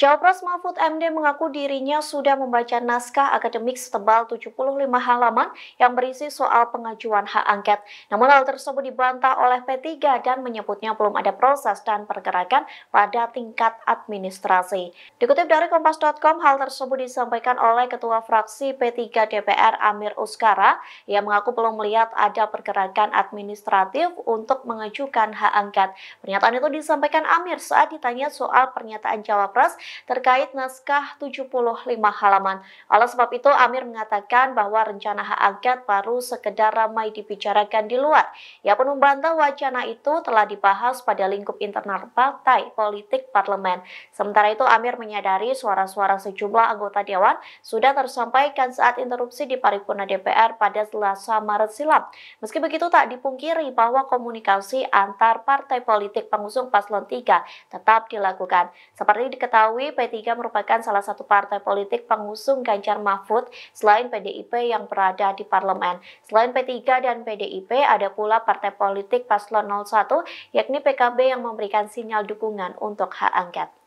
Cawapres Mahfud MD mengaku dirinya sudah membaca naskah akademik setebal 75 halaman yang berisi soal pengajuan hak angket. Namun hal tersebut dibantah oleh P3 dan menyebutnya belum ada proses dan pergerakan pada tingkat administrasi. Dikutip dari Kompas.com, hal tersebut disampaikan oleh Ketua Fraksi P3 DPR Amir Uskara yang mengaku belum melihat ada pergerakan administratif untuk mengajukan hak angket. Pernyataan itu disampaikan Amir saat ditanya soal pernyataan Cawapres terkait naskah 75 halaman. Oleh sebab itu, Amir mengatakan bahwa rencana hak angket baru sekedar ramai dibicarakan di luar. Ia pun membantah wacana itu telah dibahas pada lingkup internal partai politik parlemen. Sementara itu, Amir menyadari suara-suara sejumlah anggota dewan sudah tersampaikan saat interupsi di paripurna DPR pada Selasa Maret silam. Meski begitu tak dipungkiri bahwa komunikasi antar partai politik pengusung paslon 3 tetap dilakukan. Seperti diketahui diketahui P3 merupakan salah satu partai politik pengusung Ganjar Mahfud selain PDIP yang berada di parlemen. Selain P3 dan PDIP, ada pula partai politik Paslon 01 yakni PKB yang memberikan sinyal dukungan untuk hak angket.